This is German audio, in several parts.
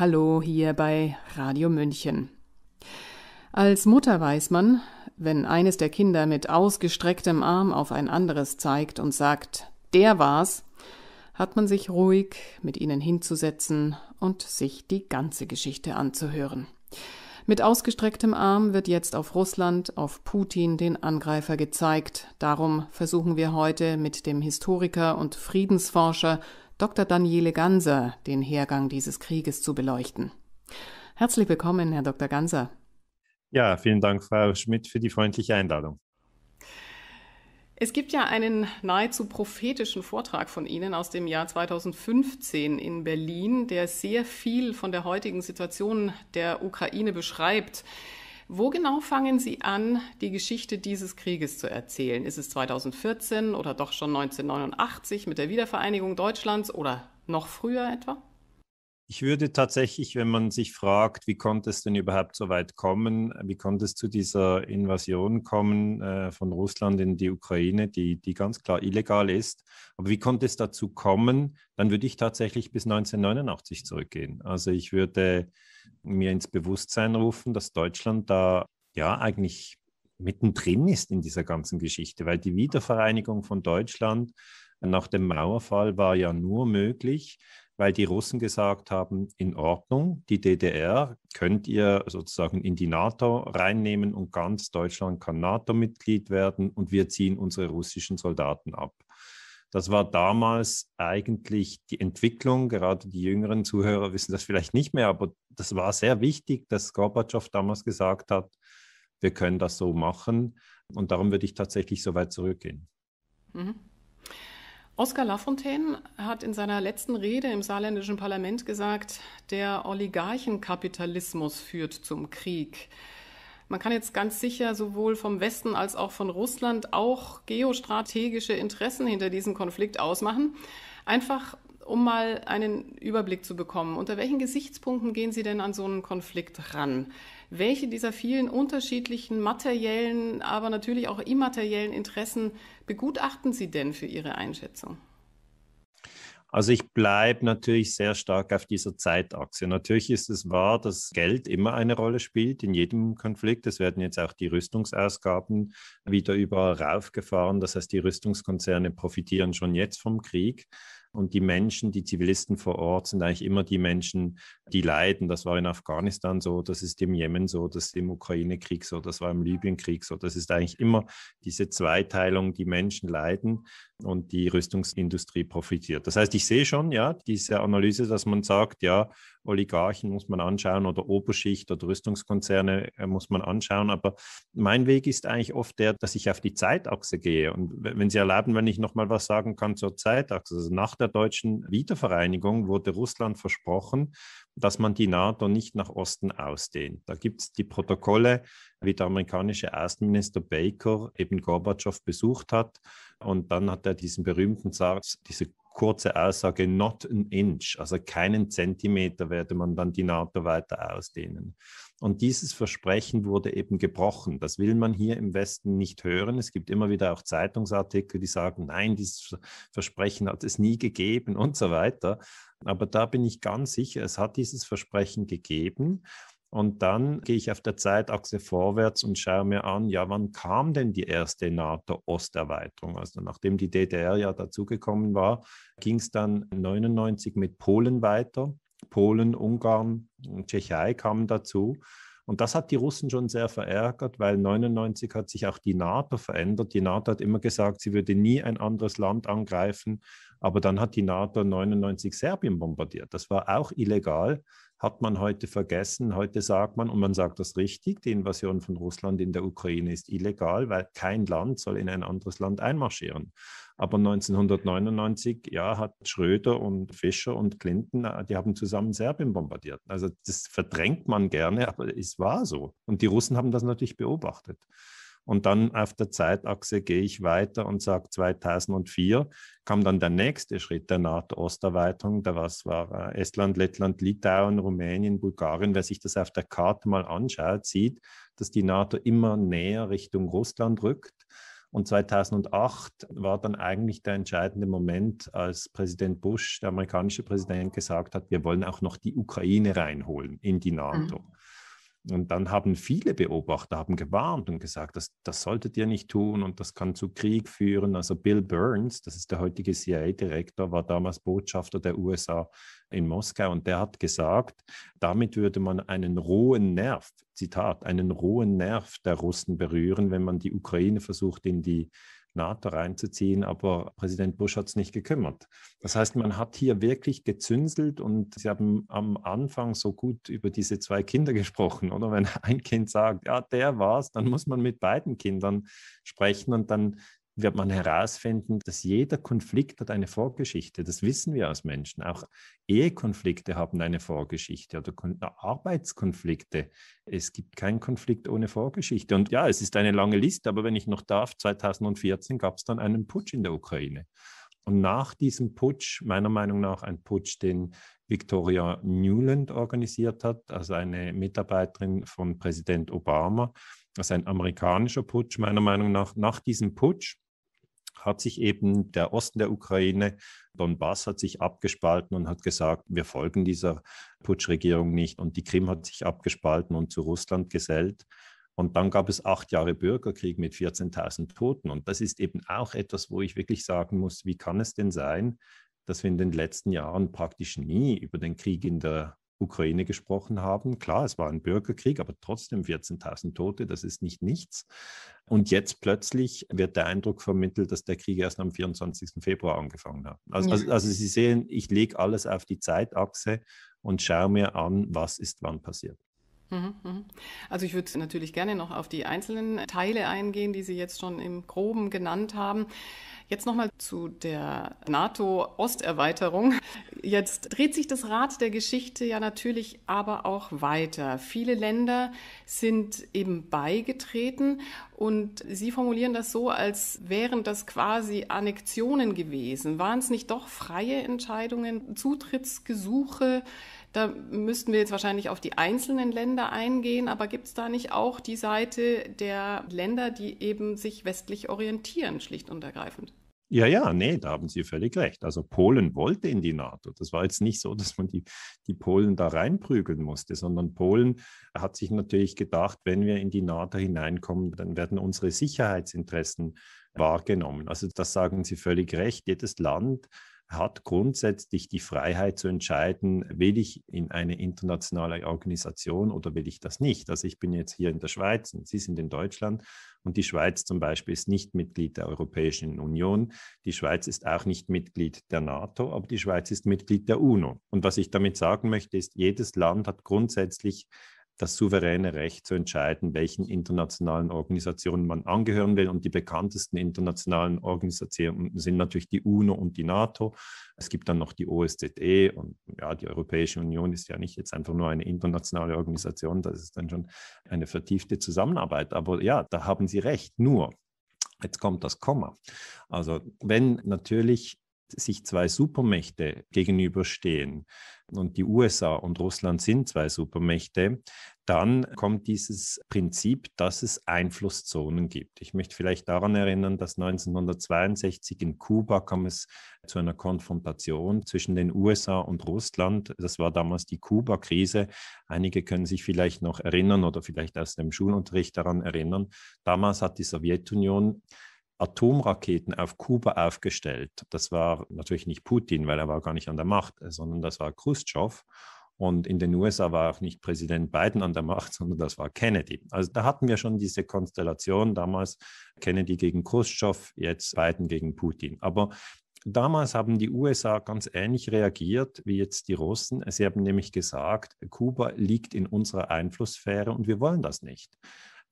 Hallo hier bei Radio München. Als Mutter weiß man, wenn eines der Kinder mit ausgestrecktem Arm auf ein anderes zeigt und sagt, der war's, hat man sich ruhig mit ihnen hinzusetzen und sich die ganze Geschichte anzuhören. Mit ausgestrecktem Arm wird jetzt auf Russland, auf Putin, den Angreifer gezeigt. Darum versuchen wir heute mit dem Historiker und Friedensforscher Dr. Daniele Ganser den Hergang dieses Krieges zu beleuchten. Herzlich willkommen, Herr Dr. Ganser. Ja, vielen Dank, Frau Schmidt, für die freundliche Einladung. Es gibt ja einen nahezu prophetischen Vortrag von Ihnen aus dem Jahr 2015 in Berlin, der sehr viel von der heutigen Situation der Ukraine beschreibt. Wo genau fangen Sie an, die Geschichte dieses Krieges zu erzählen? Ist es 2014 oder doch schon 1989 mit der Wiedervereinigung Deutschlands oder noch früher etwa? Ich würde tatsächlich, wenn man sich fragt, wie konnte es denn überhaupt so weit kommen, wie konnte es zu dieser Invasion kommen äh, von Russland in die Ukraine, die, die ganz klar illegal ist, aber wie konnte es dazu kommen, dann würde ich tatsächlich bis 1989 zurückgehen. Also ich würde mir ins Bewusstsein rufen, dass Deutschland da ja eigentlich mittendrin ist in dieser ganzen Geschichte, weil die Wiedervereinigung von Deutschland nach dem Mauerfall war ja nur möglich, weil die Russen gesagt haben, in Ordnung, die DDR könnt ihr sozusagen in die NATO reinnehmen und ganz Deutschland kann NATO-Mitglied werden und wir ziehen unsere russischen Soldaten ab. Das war damals eigentlich die Entwicklung, gerade die jüngeren Zuhörer wissen das vielleicht nicht mehr, aber das war sehr wichtig, dass Gorbatschow damals gesagt hat, wir können das so machen und darum würde ich tatsächlich so weit zurückgehen. Mhm. Oskar Lafontaine hat in seiner letzten Rede im saarländischen Parlament gesagt, der Oligarchenkapitalismus führt zum Krieg. Man kann jetzt ganz sicher sowohl vom Westen als auch von Russland auch geostrategische Interessen hinter diesem Konflikt ausmachen. Einfach um mal einen Überblick zu bekommen, unter welchen Gesichtspunkten gehen Sie denn an so einen Konflikt ran? Welche dieser vielen unterschiedlichen materiellen, aber natürlich auch immateriellen Interessen begutachten Sie denn für Ihre Einschätzung? Also ich bleibe natürlich sehr stark auf dieser Zeitachse. Natürlich ist es wahr, dass Geld immer eine Rolle spielt in jedem Konflikt. Es werden jetzt auch die Rüstungsausgaben wieder überall raufgefahren. Das heißt, die Rüstungskonzerne profitieren schon jetzt vom Krieg. Und die Menschen, die Zivilisten vor Ort, sind eigentlich immer die Menschen, die leiden. Das war in Afghanistan so, das ist im Jemen so, das ist im Ukraine-Krieg so, das war im Libyen-Krieg so. Das ist eigentlich immer diese Zweiteilung, die Menschen leiden und die Rüstungsindustrie profitiert. Das heißt, ich sehe schon, ja, diese Analyse, dass man sagt, ja, Oligarchen muss man anschauen oder Oberschicht oder Rüstungskonzerne äh, muss man anschauen. Aber mein Weg ist eigentlich oft der, dass ich auf die Zeitachse gehe. Und wenn Sie erlauben, wenn ich nochmal was sagen kann zur Zeitachse. Also nach der deutschen Wiedervereinigung wurde Russland versprochen, dass man die NATO nicht nach Osten ausdehnt. Da gibt es die Protokolle, wie der amerikanische Außenminister Baker eben Gorbatschow besucht hat und dann hat er diesen berühmten Satz, diese kurze Aussage, not an inch, also keinen Zentimeter werde man dann die NATO weiter ausdehnen. Und dieses Versprechen wurde eben gebrochen. Das will man hier im Westen nicht hören. Es gibt immer wieder auch Zeitungsartikel, die sagen, nein, dieses Versprechen hat es nie gegeben und so weiter. Aber da bin ich ganz sicher, es hat dieses Versprechen gegeben. Und dann gehe ich auf der Zeitachse vorwärts und schaue mir an, ja, wann kam denn die erste NATO-Osterweiterung? Also nachdem die DDR ja dazugekommen war, ging es dann 1999 mit Polen weiter. Polen, Ungarn Tschechei kamen dazu. Und das hat die Russen schon sehr verärgert, weil 1999 hat sich auch die NATO verändert. Die NATO hat immer gesagt, sie würde nie ein anderes Land angreifen. Aber dann hat die NATO 1999 Serbien bombardiert. Das war auch illegal hat man heute vergessen. Heute sagt man, und man sagt das richtig, die Invasion von Russland in der Ukraine ist illegal, weil kein Land soll in ein anderes Land einmarschieren. Aber 1999, ja, hat Schröder und Fischer und Clinton, äh, die haben zusammen Serbien bombardiert. Also das verdrängt man gerne, aber es war so. Und die Russen haben das natürlich beobachtet. Und dann auf der Zeitachse gehe ich weiter und sage 2004 kam dann der nächste Schritt der NATO-Osterweiterung. Da was war äh, Estland, Lettland, Litauen, Rumänien, Bulgarien. Wer sich das auf der Karte mal anschaut, sieht, dass die NATO immer näher Richtung Russland rückt. Und 2008 war dann eigentlich der entscheidende Moment, als Präsident Bush, der amerikanische Präsident, gesagt hat, wir wollen auch noch die Ukraine reinholen in die mhm. NATO. Mhm. Und dann haben viele Beobachter haben gewarnt und gesagt, das, das solltet ihr nicht tun und das kann zu Krieg führen. Also Bill Burns, das ist der heutige CIA-Direktor, war damals Botschafter der USA in Moskau und der hat gesagt, damit würde man einen rohen Nerv, Zitat, einen rohen Nerv der Russen berühren, wenn man die Ukraine versucht, in die NATO reinzuziehen, aber Präsident Bush hat es nicht gekümmert. Das heißt, man hat hier wirklich gezünselt und Sie haben am Anfang so gut über diese zwei Kinder gesprochen, oder? Wenn ein Kind sagt, ja, der war's, dann muss man mit beiden Kindern sprechen und dann wird man herausfinden, dass jeder Konflikt hat eine Vorgeschichte. Das wissen wir als Menschen. Auch Ehekonflikte haben eine Vorgeschichte oder Arbeitskonflikte. Es gibt keinen Konflikt ohne Vorgeschichte. Und ja, es ist eine lange Liste, aber wenn ich noch darf, 2014 gab es dann einen Putsch in der Ukraine. Und nach diesem Putsch, meiner Meinung nach ein Putsch, den Victoria Newland organisiert hat, also eine Mitarbeiterin von Präsident Obama, also ein amerikanischer Putsch, meiner Meinung nach, nach diesem Putsch hat sich eben der Osten der Ukraine, Donbass hat sich abgespalten und hat gesagt, wir folgen dieser Putschregierung nicht. Und die Krim hat sich abgespalten und zu Russland gesellt. Und dann gab es acht Jahre Bürgerkrieg mit 14.000 Toten. Und das ist eben auch etwas, wo ich wirklich sagen muss, wie kann es denn sein, dass wir in den letzten Jahren praktisch nie über den Krieg in der Ukraine gesprochen haben. Klar, es war ein Bürgerkrieg, aber trotzdem 14.000 Tote, das ist nicht nichts. Und jetzt plötzlich wird der Eindruck vermittelt, dass der Krieg erst am 24. Februar angefangen hat. Also, ja. also, also Sie sehen, ich lege alles auf die Zeitachse und schaue mir an, was ist wann passiert. Mhm, mhm. Also ich würde natürlich gerne noch auf die einzelnen Teile eingehen, die Sie jetzt schon im groben genannt haben. Jetzt nochmal zu der NATO-Osterweiterung. Jetzt dreht sich das Rad der Geschichte ja natürlich aber auch weiter. Viele Länder sind eben beigetreten und Sie formulieren das so, als wären das quasi Annexionen gewesen. Waren es nicht doch freie Entscheidungen, Zutrittsgesuche? Da müssten wir jetzt wahrscheinlich auf die einzelnen Länder eingehen, aber gibt es da nicht auch die Seite der Länder, die eben sich westlich orientieren, schlicht und ergreifend? Ja, ja, nee, da haben Sie völlig recht. Also Polen wollte in die NATO. Das war jetzt nicht so, dass man die, die Polen da reinprügeln musste, sondern Polen hat sich natürlich gedacht, wenn wir in die NATO hineinkommen, dann werden unsere Sicherheitsinteressen wahrgenommen. Also das sagen Sie völlig recht. Jedes Land hat grundsätzlich die Freiheit zu entscheiden, will ich in eine internationale Organisation oder will ich das nicht. Also ich bin jetzt hier in der Schweiz und Sie sind in Deutschland und die Schweiz zum Beispiel ist nicht Mitglied der Europäischen Union. Die Schweiz ist auch nicht Mitglied der NATO, aber die Schweiz ist Mitglied der UNO. Und was ich damit sagen möchte, ist, jedes Land hat grundsätzlich das souveräne Recht zu entscheiden, welchen internationalen Organisationen man angehören will. Und die bekanntesten internationalen Organisationen sind natürlich die UNO und die NATO. Es gibt dann noch die OSZE und ja, die Europäische Union ist ja nicht jetzt einfach nur eine internationale Organisation, das ist dann schon eine vertiefte Zusammenarbeit. Aber ja, da haben Sie recht. Nur, jetzt kommt das Komma. Also wenn natürlich sich zwei Supermächte gegenüberstehen und die USA und Russland sind zwei Supermächte, dann kommt dieses Prinzip, dass es Einflusszonen gibt. Ich möchte vielleicht daran erinnern, dass 1962 in Kuba kam es zu einer Konfrontation zwischen den USA und Russland. Das war damals die Kuba-Krise. Einige können sich vielleicht noch erinnern oder vielleicht aus dem Schulunterricht daran erinnern. Damals hat die Sowjetunion Atomraketen auf Kuba aufgestellt. Das war natürlich nicht Putin, weil er war gar nicht an der Macht, sondern das war Khrushchev. Und in den USA war auch nicht Präsident Biden an der Macht, sondern das war Kennedy. Also da hatten wir schon diese Konstellation damals Kennedy gegen Khrushchev, jetzt Biden gegen Putin. Aber damals haben die USA ganz ähnlich reagiert wie jetzt die Russen. Sie haben nämlich gesagt, Kuba liegt in unserer Einflusssphäre und wir wollen das nicht.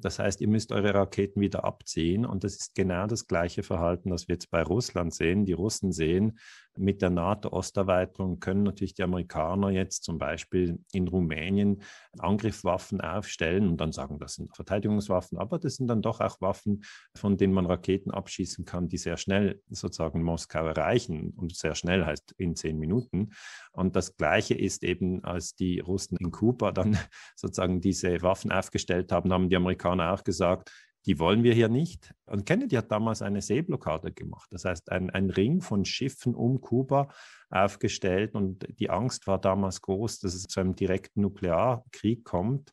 Das heißt, ihr müsst eure Raketen wieder abziehen. Und das ist genau das gleiche Verhalten, das wir jetzt bei Russland sehen. Die Russen sehen, mit der NATO-Osterweiterung können natürlich die Amerikaner jetzt zum Beispiel in Rumänien Angriffswaffen aufstellen und dann sagen, das sind Verteidigungswaffen, aber das sind dann doch auch Waffen, von denen man Raketen abschießen kann, die sehr schnell sozusagen Moskau erreichen und sehr schnell heißt in zehn Minuten. Und das Gleiche ist eben, als die Russen in Kuba dann sozusagen diese Waffen aufgestellt haben, haben die Amerikaner Amerikaner auch gesagt, die wollen wir hier nicht. Und Kennedy hat damals eine Seeblockade gemacht, das heißt ein, ein Ring von Schiffen um Kuba aufgestellt und die Angst war damals groß, dass es zu einem direkten Nuklearkrieg kommt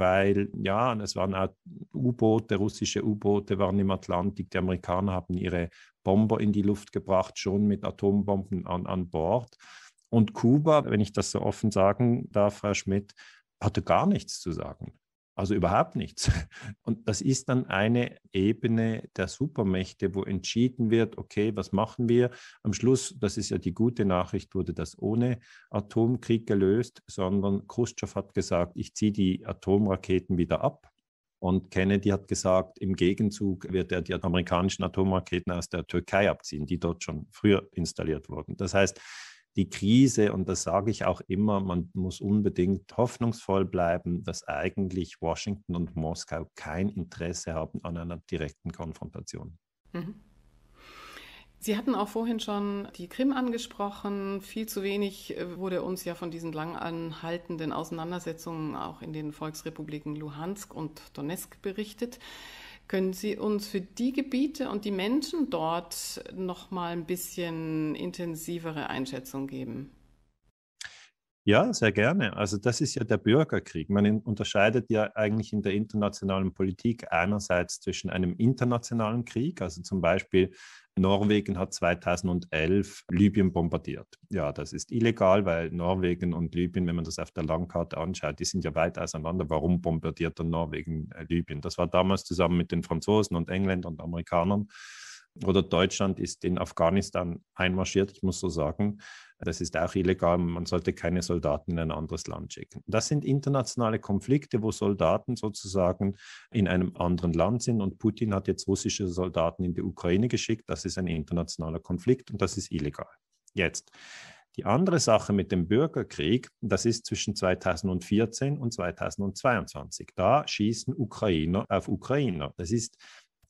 weil ja, es waren auch U-Boote, russische U-Boote waren im Atlantik, die Amerikaner haben ihre Bomber in die Luft gebracht, schon mit Atombomben an, an Bord. Und Kuba, wenn ich das so offen sagen darf, Frau Schmidt, hatte gar nichts zu sagen. Also überhaupt nichts. Und das ist dann eine Ebene der Supermächte, wo entschieden wird, okay, was machen wir? Am Schluss, das ist ja die gute Nachricht, wurde das ohne Atomkrieg gelöst, sondern Khrushchev hat gesagt, ich ziehe die Atomraketen wieder ab. Und Kennedy hat gesagt, im Gegenzug wird er die amerikanischen Atomraketen aus der Türkei abziehen, die dort schon früher installiert wurden. Das heißt, die Krise, und das sage ich auch immer, man muss unbedingt hoffnungsvoll bleiben, dass eigentlich Washington und Moskau kein Interesse haben an einer direkten Konfrontation. Mhm. Sie hatten auch vorhin schon die Krim angesprochen. Viel zu wenig äh, wurde uns ja von diesen lang anhaltenden Auseinandersetzungen auch in den Volksrepubliken Luhansk und Donetsk berichtet. Können Sie uns für die Gebiete und die Menschen dort noch mal ein bisschen intensivere Einschätzung geben? Ja, sehr gerne. Also das ist ja der Bürgerkrieg. Man unterscheidet ja eigentlich in der internationalen Politik einerseits zwischen einem internationalen Krieg, also zum Beispiel Norwegen hat 2011 Libyen bombardiert. Ja, das ist illegal, weil Norwegen und Libyen, wenn man das auf der Landkarte anschaut, die sind ja weit auseinander. Warum bombardiert dann Norwegen äh, Libyen? Das war damals zusammen mit den Franzosen und Engländern und Amerikanern oder Deutschland ist in Afghanistan einmarschiert, ich muss so sagen. Das ist auch illegal. Man sollte keine Soldaten in ein anderes Land schicken. Das sind internationale Konflikte, wo Soldaten sozusagen in einem anderen Land sind. Und Putin hat jetzt russische Soldaten in die Ukraine geschickt. Das ist ein internationaler Konflikt und das ist illegal. Jetzt. Die andere Sache mit dem Bürgerkrieg, das ist zwischen 2014 und 2022. Da schießen Ukrainer auf Ukrainer. Das ist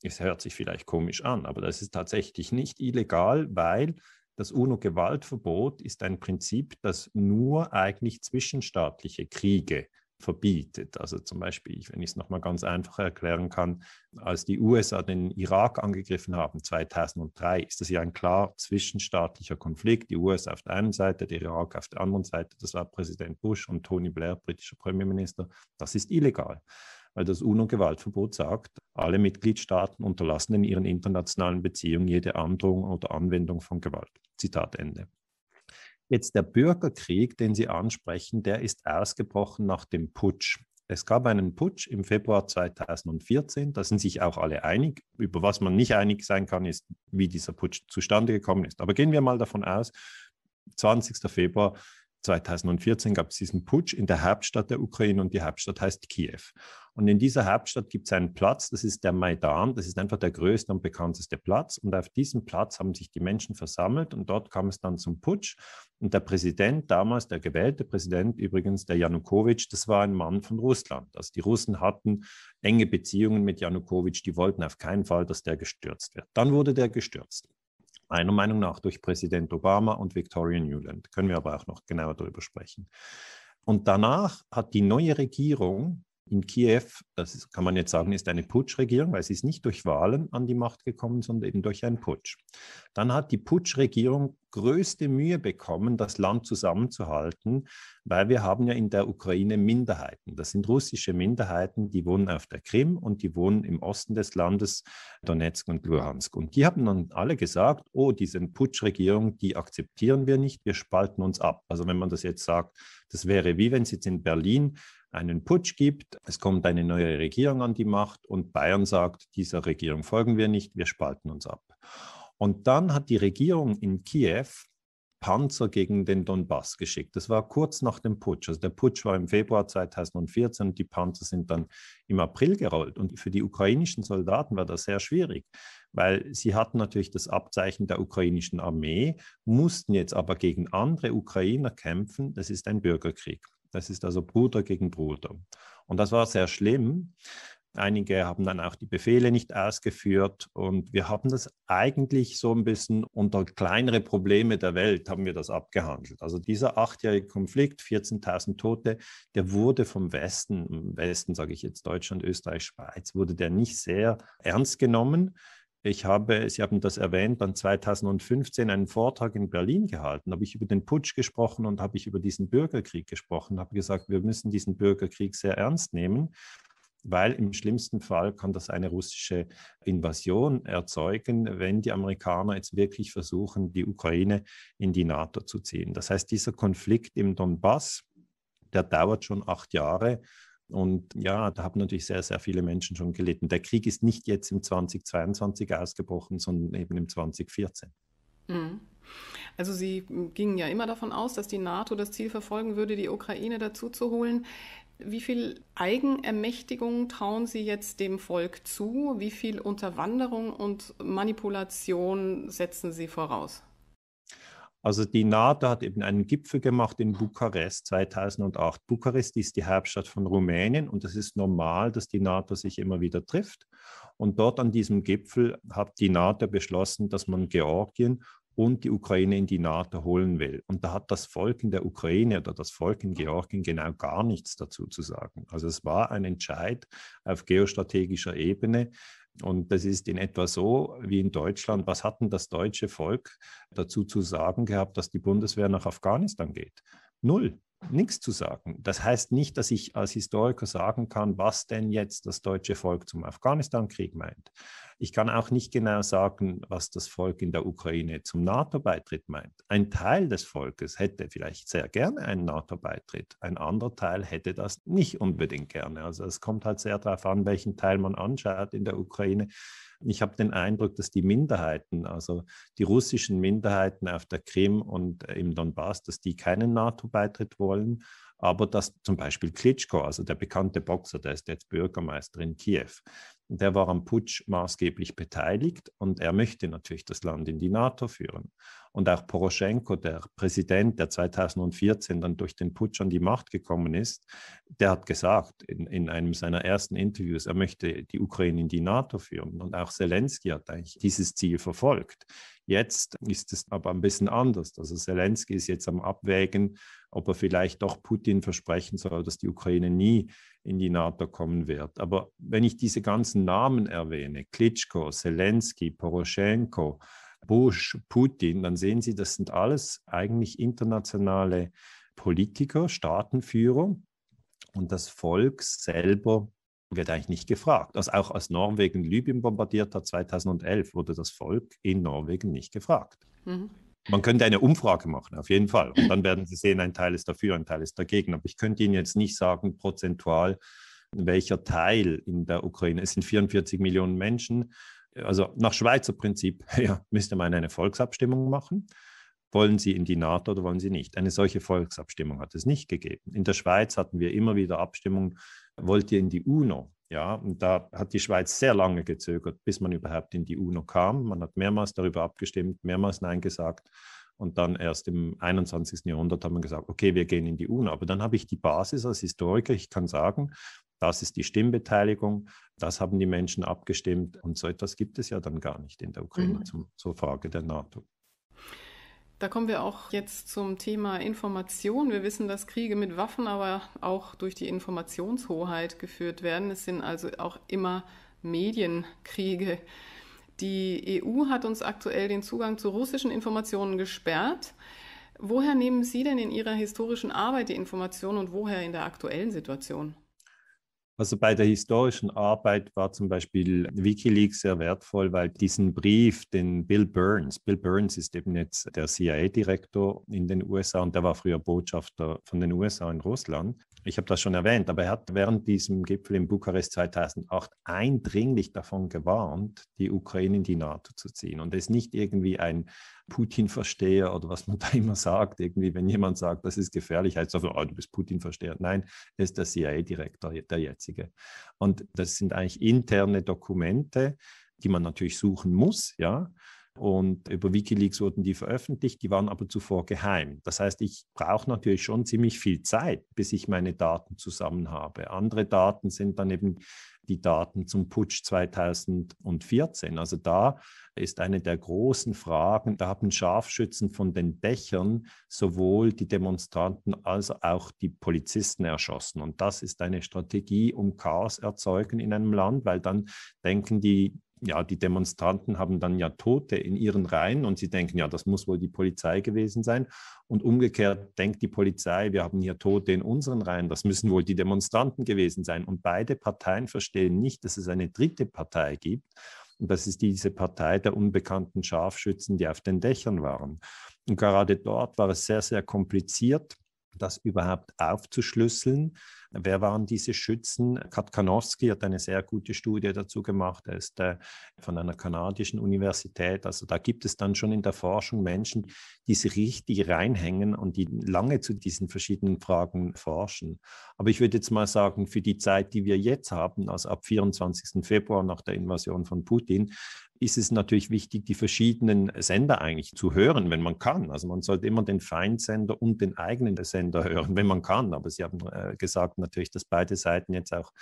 es hört sich vielleicht komisch an, aber das ist tatsächlich nicht illegal, weil das UNO-Gewaltverbot ist ein Prinzip, das nur eigentlich zwischenstaatliche Kriege verbietet. Also zum Beispiel, wenn ich es nochmal ganz einfach erklären kann, als die USA den Irak angegriffen haben 2003, ist das ja ein klar zwischenstaatlicher Konflikt. Die USA auf der einen Seite, der Irak auf der anderen Seite. Das war Präsident Bush und Tony Blair, britischer Premierminister. Das ist illegal weil das UNO-Gewaltverbot sagt, alle Mitgliedstaaten unterlassen in ihren internationalen Beziehungen jede Androhung oder Anwendung von Gewalt. Zitat Ende. Jetzt der Bürgerkrieg, den Sie ansprechen, der ist ausgebrochen nach dem Putsch. Es gab einen Putsch im Februar 2014, da sind sich auch alle einig. Über was man nicht einig sein kann, ist, wie dieser Putsch zustande gekommen ist. Aber gehen wir mal davon aus, 20. Februar 2014 gab es diesen Putsch in der Hauptstadt der Ukraine und die Hauptstadt heißt Kiew. Und in dieser Hauptstadt gibt es einen Platz, das ist der Maidan, das ist einfach der größte und bekannteste Platz. Und auf diesem Platz haben sich die Menschen versammelt und dort kam es dann zum Putsch. Und der Präsident damals, der gewählte Präsident übrigens, der Janukowitsch, das war ein Mann von Russland. Also die Russen hatten enge Beziehungen mit Janukowitsch, die wollten auf keinen Fall, dass der gestürzt wird. Dann wurde der gestürzt meiner Meinung nach durch Präsident Obama und Victoria Newland. Können wir aber auch noch genauer darüber sprechen. Und danach hat die neue Regierung in Kiew, das kann man jetzt sagen, ist eine Putschregierung, weil sie ist nicht durch Wahlen an die Macht gekommen, sondern eben durch einen Putsch. Dann hat die Putschregierung größte Mühe bekommen, das Land zusammenzuhalten, weil wir haben ja in der Ukraine Minderheiten. Das sind russische Minderheiten, die wohnen auf der Krim und die wohnen im Osten des Landes, Donetsk und Luhansk. Und die haben dann alle gesagt, oh, diese Putschregierung, die akzeptieren wir nicht, wir spalten uns ab. Also wenn man das jetzt sagt, das wäre wie wenn es jetzt in Berlin einen Putsch gibt, es kommt eine neue Regierung an die Macht und Bayern sagt, dieser Regierung folgen wir nicht, wir spalten uns ab. Und dann hat die Regierung in Kiew Panzer gegen den Donbass geschickt. Das war kurz nach dem Putsch. Also der Putsch war im Februar 2014 und die Panzer sind dann im April gerollt. Und für die ukrainischen Soldaten war das sehr schwierig, weil sie hatten natürlich das Abzeichen der ukrainischen Armee, mussten jetzt aber gegen andere Ukrainer kämpfen. Das ist ein Bürgerkrieg. Das ist also Bruder gegen Bruder. Und das war sehr schlimm. Einige haben dann auch die Befehle nicht ausgeführt und wir haben das eigentlich so ein bisschen unter kleinere Probleme der Welt haben wir das abgehandelt. Also dieser achtjährige Konflikt, 14.000 Tote, der wurde vom Westen, im Westen sage ich jetzt Deutschland, Österreich, Schweiz, wurde der nicht sehr ernst genommen. Ich habe, Sie haben das erwähnt, dann 2015 einen Vortrag in Berlin gehalten, Da habe ich über den Putsch gesprochen und habe ich über diesen Bürgerkrieg gesprochen, habe gesagt, wir müssen diesen Bürgerkrieg sehr ernst nehmen, weil im schlimmsten Fall kann das eine russische Invasion erzeugen, wenn die Amerikaner jetzt wirklich versuchen, die Ukraine in die NATO zu ziehen. Das heißt, dieser Konflikt im Donbass, der dauert schon acht Jahre und ja, da haben natürlich sehr, sehr viele Menschen schon gelitten. Der Krieg ist nicht jetzt im 2022 ausgebrochen, sondern eben im 2014. Mhm. Also Sie hm, gingen ja immer davon aus, dass die NATO das Ziel verfolgen würde, die Ukraine dazu zu holen. Wie viel Eigenermächtigung trauen Sie jetzt dem Volk zu? Wie viel Unterwanderung und Manipulation setzen Sie voraus? Also die NATO hat eben einen Gipfel gemacht in Bukarest 2008. Bukarest ist die Hauptstadt von Rumänien und es ist normal, dass die NATO sich immer wieder trifft. Und dort an diesem Gipfel hat die NATO beschlossen, dass man Georgien und die Ukraine in die NATO holen will. Und da hat das Volk in der Ukraine oder das Volk in Georgien genau gar nichts dazu zu sagen. Also es war ein Entscheid auf geostrategischer Ebene, und das ist in etwa so wie in Deutschland. Was hat denn das deutsche Volk dazu zu sagen gehabt, dass die Bundeswehr nach Afghanistan geht? Null, nichts zu sagen. Das heißt nicht, dass ich als Historiker sagen kann, was denn jetzt das deutsche Volk zum Afghanistan-Krieg meint. Ich kann auch nicht genau sagen, was das Volk in der Ukraine zum NATO-Beitritt meint. Ein Teil des Volkes hätte vielleicht sehr gerne einen NATO-Beitritt, ein anderer Teil hätte das nicht unbedingt gerne. Also es kommt halt sehr darauf an, welchen Teil man anschaut in der Ukraine. Ich habe den Eindruck, dass die Minderheiten, also die russischen Minderheiten auf der Krim und im Donbass, dass die keinen NATO-Beitritt wollen aber dass zum Beispiel Klitschko, also der bekannte Boxer, der ist jetzt Bürgermeister in Kiew, der war am Putsch maßgeblich beteiligt und er möchte natürlich das Land in die NATO führen. Und auch Poroschenko, der Präsident, der 2014 dann durch den Putsch an die Macht gekommen ist, der hat gesagt in, in einem seiner ersten Interviews, er möchte die Ukraine in die NATO führen. Und auch Zelensky hat eigentlich dieses Ziel verfolgt. Jetzt ist es aber ein bisschen anders. Also Zelensky ist jetzt am Abwägen, ob er vielleicht doch Putin versprechen soll, dass die Ukraine nie in die NATO kommen wird. Aber wenn ich diese ganzen Namen erwähne, Klitschko, Zelensky, Poroschenko, Bush, Putin, dann sehen Sie, das sind alles eigentlich internationale Politiker, Staatenführer. Und das Volk selber wird eigentlich nicht gefragt. Also auch als Norwegen Libyen bombardiert hat 2011, wurde das Volk in Norwegen nicht gefragt. Mhm. Man könnte eine Umfrage machen, auf jeden Fall. Und dann werden Sie sehen, ein Teil ist dafür, ein Teil ist dagegen. Aber ich könnte Ihnen jetzt nicht sagen, prozentual, welcher Teil in der Ukraine. Es sind 44 Millionen Menschen. Also nach Schweizer Prinzip ja, müsste man eine Volksabstimmung machen. Wollen Sie in die NATO oder wollen Sie nicht? Eine solche Volksabstimmung hat es nicht gegeben. In der Schweiz hatten wir immer wieder Abstimmungen, wollt ihr in die UNO? Ja, und da hat die Schweiz sehr lange gezögert, bis man überhaupt in die UNO kam. Man hat mehrmals darüber abgestimmt, mehrmals Nein gesagt. Und dann erst im 21. Jahrhundert haben wir gesagt, okay, wir gehen in die UNO. Aber dann habe ich die Basis als Historiker. Ich kann sagen, das ist die Stimmbeteiligung, das haben die Menschen abgestimmt. Und so etwas gibt es ja dann gar nicht in der Ukraine mhm. zum, zur Frage der NATO. Da kommen wir auch jetzt zum Thema Information. Wir wissen, dass Kriege mit Waffen aber auch durch die Informationshoheit geführt werden. Es sind also auch immer Medienkriege. Die EU hat uns aktuell den Zugang zu russischen Informationen gesperrt. Woher nehmen Sie denn in Ihrer historischen Arbeit die Informationen und woher in der aktuellen Situation? Also bei der historischen Arbeit war zum Beispiel Wikileaks sehr wertvoll, weil diesen Brief, den Bill Burns, Bill Burns ist eben jetzt der CIA-Direktor in den USA und der war früher Botschafter von den USA in Russland. Ich habe das schon erwähnt, aber er hat während diesem Gipfel in Bukarest 2008 eindringlich davon gewarnt, die Ukraine in die NATO zu ziehen. Und es ist nicht irgendwie ein Putin-Versteher oder was man da immer sagt. Irgendwie, wenn jemand sagt, das ist gefährlich, heißt es auf, oh, ah, du bist Putin-Versteher. Nein, er ist der CIA-Direktor, der jetzige. Und das sind eigentlich interne Dokumente, die man natürlich suchen muss, ja. Und über Wikileaks wurden die veröffentlicht, die waren aber zuvor geheim. Das heißt, ich brauche natürlich schon ziemlich viel Zeit, bis ich meine Daten zusammen habe. Andere Daten sind dann eben die Daten zum Putsch 2014. Also da ist eine der großen Fragen, da haben Scharfschützen von den Dächern sowohl die Demonstranten als auch die Polizisten erschossen. Und das ist eine Strategie, um Chaos erzeugen in einem Land, weil dann denken die ja, die Demonstranten haben dann ja Tote in ihren Reihen und sie denken, ja, das muss wohl die Polizei gewesen sein. Und umgekehrt denkt die Polizei, wir haben hier Tote in unseren Reihen, das müssen wohl die Demonstranten gewesen sein. Und beide Parteien verstehen nicht, dass es eine dritte Partei gibt. Und das ist diese Partei der unbekannten Scharfschützen, die auf den Dächern waren. Und gerade dort war es sehr, sehr kompliziert, das überhaupt aufzuschlüsseln, Wer waren diese Schützen? Katkanowski hat eine sehr gute Studie dazu gemacht. Er ist äh, von einer kanadischen Universität. Also da gibt es dann schon in der Forschung Menschen, die sich richtig reinhängen und die lange zu diesen verschiedenen Fragen forschen. Aber ich würde jetzt mal sagen, für die Zeit, die wir jetzt haben, also ab 24. Februar nach der Invasion von Putin, ist es natürlich wichtig, die verschiedenen Sender eigentlich zu hören, wenn man kann. Also man sollte immer den Feindsender und den eigenen Sender hören, wenn man kann. Aber Sie haben äh, gesagt, erwarten natürlich, dass beide Seiten jetzt auch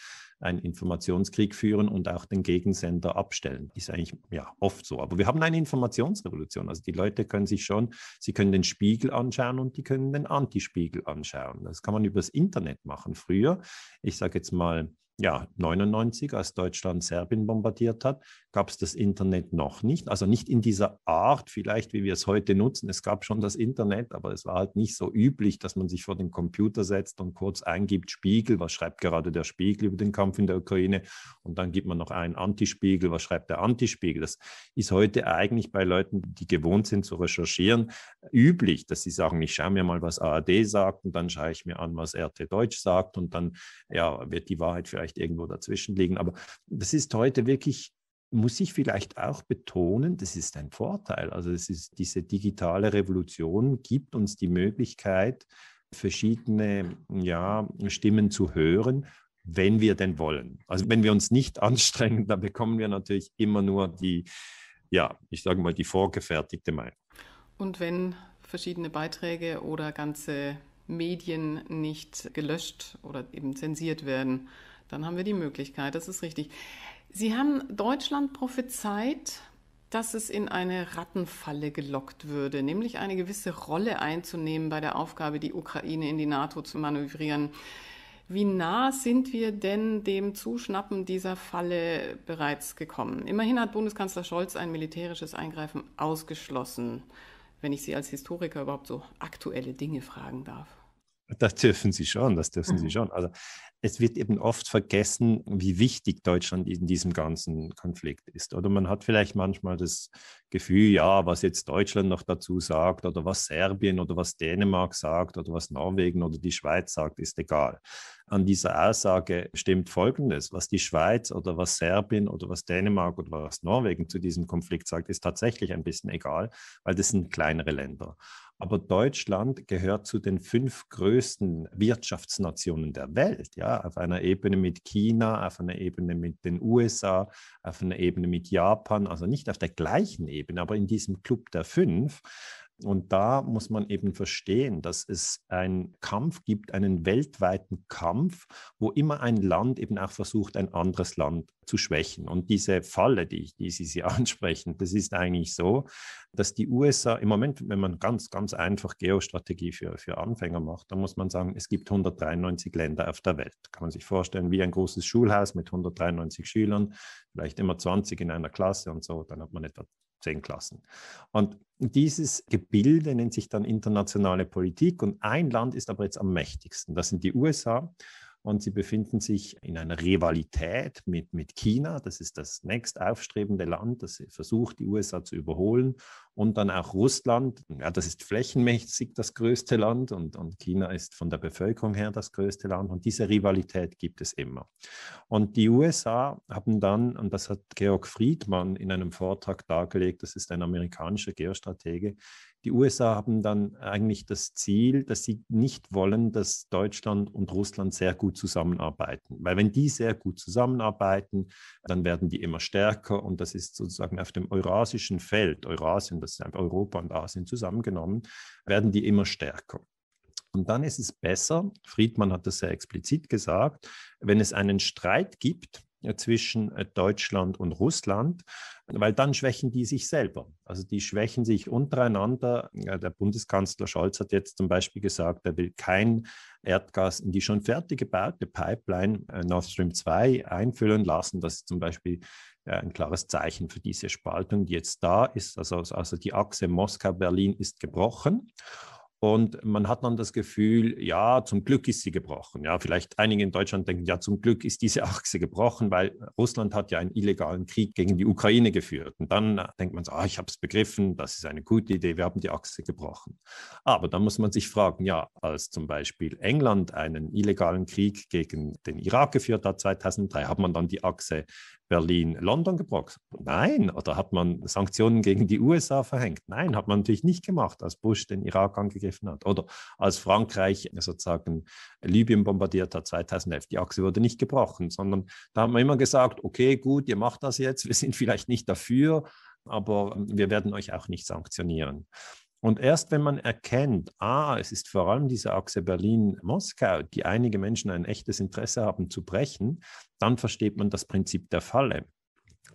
einen Informationskrieg führen und auch den Gegensender abstellen. Ist eigentlich ja oft so. Aber wir haben eine Informationsrevolution. Also die Leute können sich schon, sie können den Spiegel anschauen und die können den Antispiegel anschauen. Das kann man übers Internet machen. Früher, ich sage jetzt mal, ja, 99, als Deutschland Serbien bombardiert hat, gab es das Internet noch nicht. Also nicht in dieser Art vielleicht, wie wir es heute nutzen. Es gab schon das Internet, aber es war halt nicht so üblich, dass man sich vor den Computer setzt und kurz eingibt, Spiegel, was schreibt gerade der Spiegel über den Kampf in der Ukraine? Und dann gibt man noch einen Antispiegel, was schreibt der Antispiegel? Das ist heute eigentlich bei Leuten, die gewohnt sind zu recherchieren, üblich, dass sie sagen, ich schaue mir mal, was ARD sagt und dann schaue ich mir an, was RT Deutsch sagt und dann ja, wird die Wahrheit vielleicht vielleicht irgendwo dazwischen liegen. Aber das ist heute wirklich, muss ich vielleicht auch betonen, das ist ein Vorteil. Also es ist, diese digitale Revolution gibt uns die Möglichkeit, verschiedene ja, Stimmen zu hören wenn wir denn wollen. Also wenn wir uns nicht anstrengen, dann bekommen wir natürlich immer nur die, ja, ich sage mal, die vorgefertigte Meinung. Und wenn verschiedene Beiträge oder ganze Medien nicht gelöscht oder eben zensiert werden, dann haben wir die Möglichkeit, das ist richtig. Sie haben Deutschland prophezeit, dass es in eine Rattenfalle gelockt würde, nämlich eine gewisse Rolle einzunehmen bei der Aufgabe, die Ukraine in die NATO zu manövrieren. Wie nah sind wir denn dem Zuschnappen dieser Falle bereits gekommen? Immerhin hat Bundeskanzler Scholz ein militärisches Eingreifen ausgeschlossen, wenn ich Sie als Historiker überhaupt so aktuelle Dinge fragen darf. Das dürfen sie schon, das dürfen mhm. sie schon. Also es wird eben oft vergessen, wie wichtig Deutschland in diesem ganzen Konflikt ist. Oder man hat vielleicht manchmal das Gefühl, ja, was jetzt Deutschland noch dazu sagt oder was Serbien oder was Dänemark sagt oder was Norwegen oder die Schweiz sagt, ist egal. An dieser Aussage stimmt Folgendes. Was die Schweiz oder was Serbien oder was Dänemark oder was Norwegen zu diesem Konflikt sagt, ist tatsächlich ein bisschen egal, weil das sind kleinere Länder. Aber Deutschland gehört zu den fünf größten Wirtschaftsnationen der Welt. Ja? Auf einer Ebene mit China, auf einer Ebene mit den USA, auf einer Ebene mit Japan, also nicht auf der gleichen Ebene, aber in diesem Club der fünf. Und da muss man eben verstehen, dass es einen Kampf gibt, einen weltweiten Kampf, wo immer ein Land eben auch versucht, ein anderes Land zu schwächen. Und diese Falle, die, die Sie, Sie ansprechen, das ist eigentlich so, dass die USA im Moment, wenn man ganz, ganz einfach Geostrategie für, für Anfänger macht, dann muss man sagen, es gibt 193 Länder auf der Welt. Kann man sich vorstellen, wie ein großes Schulhaus mit 193 Schülern, vielleicht immer 20 in einer Klasse und so, dann hat man etwa zehn Klassen. Und dieses Gebilde nennt sich dann internationale Politik und ein Land ist aber jetzt am mächtigsten. Das sind die USA und sie befinden sich in einer Rivalität mit, mit China. Das ist das nächst aufstrebende Land, das versucht, die USA zu überholen und dann auch Russland. Ja, das ist flächenmäßig das größte Land und, und China ist von der Bevölkerung her das größte Land und diese Rivalität gibt es immer. Und die USA haben dann, und das hat Georg Friedmann in einem Vortrag dargelegt, das ist ein amerikanischer Geostratege, die USA haben dann eigentlich das Ziel, dass sie nicht wollen, dass Deutschland und Russland sehr gut zusammenarbeiten. Weil wenn die sehr gut zusammenarbeiten, dann werden die immer stärker und das ist sozusagen auf dem eurasischen Feld, Eurasien, das ist einfach Europa und Asien zusammengenommen, werden die immer stärker. Und dann ist es besser, Friedmann hat das sehr explizit gesagt, wenn es einen Streit gibt, äh, zwischen äh, Deutschland und Russland, weil dann schwächen die sich selber. Also die schwächen sich untereinander. Der Bundeskanzler Scholz hat jetzt zum Beispiel gesagt, er will kein Erdgas in die schon fertig gebaute Pipeline äh, Nord Stream 2 einfüllen lassen. Das ist zum Beispiel ein klares Zeichen für diese Spaltung, die jetzt da ist. Also, also die Achse Moskau-Berlin ist gebrochen. Und man hat dann das Gefühl, ja, zum Glück ist sie gebrochen. Ja, vielleicht einige in Deutschland denken, ja, zum Glück ist diese Achse gebrochen, weil Russland hat ja einen illegalen Krieg gegen die Ukraine geführt. Und dann denkt man so, ah, ich habe es begriffen, das ist eine gute Idee, wir haben die Achse gebrochen. Aber dann muss man sich fragen, ja, als zum Beispiel England einen illegalen Krieg gegen den Irak geführt hat 2003, hat man dann die Achse Berlin, London gebrockt? Nein. Oder hat man Sanktionen gegen die USA verhängt? Nein, hat man natürlich nicht gemacht, als Bush den Irak angegriffen hat. Oder als Frankreich sozusagen Libyen bombardiert hat 2011. Die Achse wurde nicht gebrochen, sondern da hat man immer gesagt, okay, gut, ihr macht das jetzt, wir sind vielleicht nicht dafür, aber wir werden euch auch nicht sanktionieren. Und erst wenn man erkennt, ah, es ist vor allem diese Achse Berlin-Moskau, die einige Menschen ein echtes Interesse haben zu brechen, dann versteht man das Prinzip der Falle.